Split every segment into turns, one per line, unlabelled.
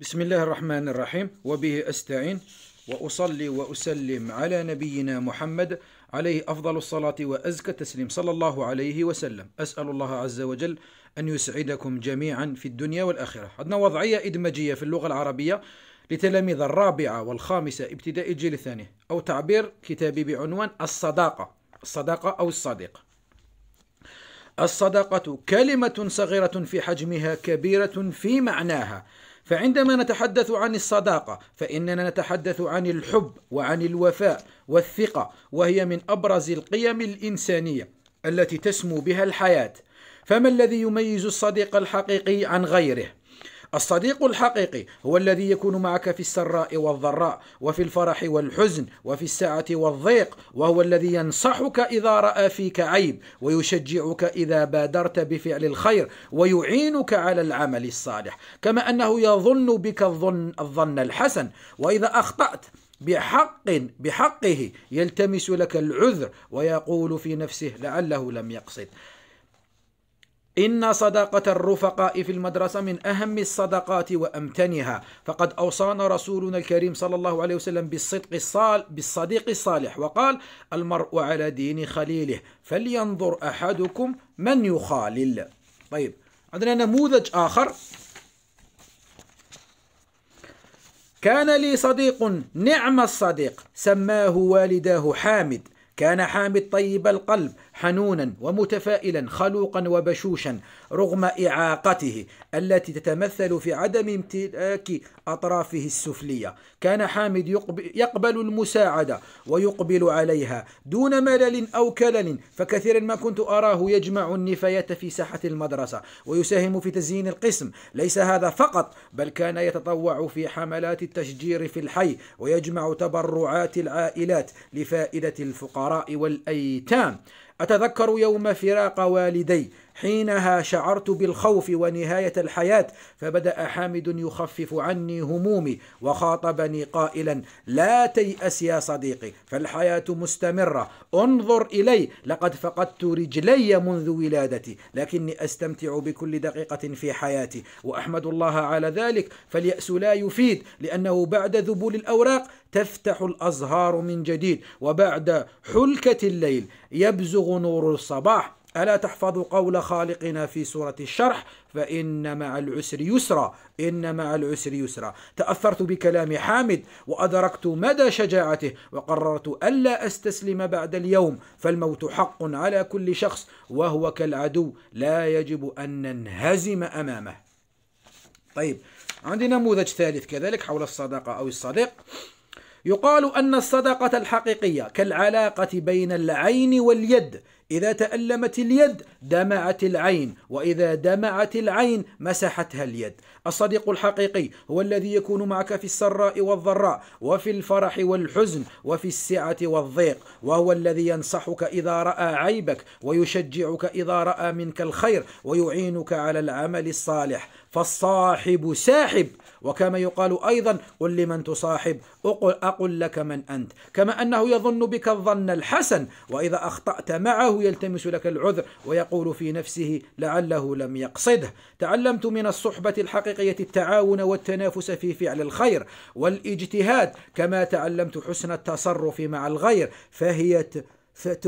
بسم الله الرحمن الرحيم وبه أستعين وأصلي وأسلم على نبينا محمد عليه أفضل الصلاة وأزكى التسليم صلى الله عليه وسلم أسأل الله عز وجل أن يسعدكم جميعا في الدنيا والآخرة عندنا وضعية إدماجية في اللغة العربية لتلاميذ الرابعة والخامسة ابتداء الجيل الثاني أو تعبير كتابي بعنوان الصداقة الصداقة أو الصديق الصداقة كلمة صغيرة في حجمها كبيرة في معناها فعندما نتحدث عن الصداقه فاننا نتحدث عن الحب وعن الوفاء والثقه وهي من ابرز القيم الانسانيه التي تسمو بها الحياه فما الذي يميز الصديق الحقيقي عن غيره الصديق الحقيقي هو الذي يكون معك في السراء والضراء وفي الفرح والحزن وفي الساعة والضيق وهو الذي ينصحك إذا رأى فيك عيب ويشجعك إذا بادرت بفعل الخير ويعينك على العمل الصالح كما أنه يظن بك الظن, الظن الحسن وإذا أخطأت بحق بحقه يلتمس لك العذر ويقول في نفسه لعله لم يقصد إن صدقة الرفقاء في المدرسة من أهم الصدقات وأمتنها فقد أوصانا رسولنا الكريم صلى الله عليه وسلم بالصدق الصال بالصديق الصالح وقال المرء على دين خليله فلينظر أحدكم من يخالل طيب عندنا نموذج آخر كان لي صديق نعم الصديق سماه والداه حامد كان حامد طيب القلب حنونا ومتفائلا خلوقا وبشوشا رغم إعاقته التي تتمثل في عدم امتلاك أطرافه السفلية كان حامد يقبل المساعدة ويقبل عليها دون ملل أو كلل فكثيرا ما كنت أراه يجمع النفايات في ساحة المدرسة ويساهم في تزيين القسم ليس هذا فقط بل كان يتطوع في حملات التشجير في الحي ويجمع تبرعات العائلات لفائدة الفقراء والأيتام أتذكر يوم فراق والدي حينها شعرت بالخوف ونهاية الحياة فبدأ حامد يخفف عني همومي وخاطبني قائلا لا تيأس يا صديقي فالحياة مستمرة انظر إلي لقد فقدت رجلي منذ ولادتي لكني أستمتع بكل دقيقة في حياتي وأحمد الله على ذلك فاليأس لا يفيد لأنه بعد ذبول الأوراق تفتح الأزهار من جديد وبعد حلكة الليل يبزغ نور الصباح ألا تحفظ قول خالقنا في سورة الشرح فإن مع العسر يسرا إن مع العسر يسرا تأثرت بكلام حامد وأدركت مدى شجاعته وقررت ألا أستسلم بعد اليوم فالموت حق على كل شخص وهو كالعدو لا يجب أن ننهزم أمامه طيب عندي نموذج ثالث كذلك حول الصداقة أو الصديق يقال أن الصداقة الحقيقية كالعلاقة بين العين واليد إذا تألمت اليد دمعت العين وإذا دمعت العين مسحتها اليد الصديق الحقيقي هو الذي يكون معك في السراء والضراء وفي الفرح والحزن وفي السعة والضيق وهو الذي ينصحك إذا رأى عيبك ويشجعك إذا رأى منك الخير ويعينك على العمل الصالح فالصاحب ساحب وكما يقال أيضا قل لمن تصاحب أقل, أقل لك من أنت كما أنه يظن بك الظن الحسن وإذا أخطأت معه يلتمس لك العذر ويقول في نفسه لعله لم يقصده تعلمت من الصحبة الحقيقية التعاون والتنافس في فعل الخير والاجتهاد كما تعلمت حسن التصرف مع الغير فهي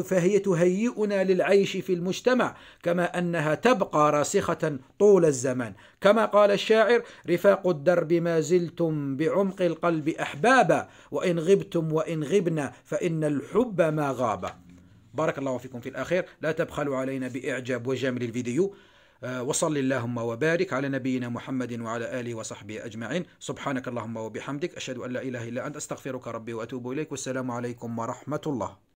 فهي تهيئنا للعيش في المجتمع كما أنها تبقى راسخة طول الزمان كما قال الشاعر رفاق الدرب ما زلتم بعمق القلب أحبابا وإن غبتم وإن غبنا فإن الحب ما غاب بارك الله فيكم في الأخير لا تبخلوا علينا بإعجاب وجمل الفيديو آه، وصل اللهم وبارك على نبينا محمد وعلى آله وصحبه أجمعين سبحانك اللهم وبحمدك أشهد أن لا إله إلا أنت أستغفرك ربي وأتوب إليك والسلام عليكم ورحمة الله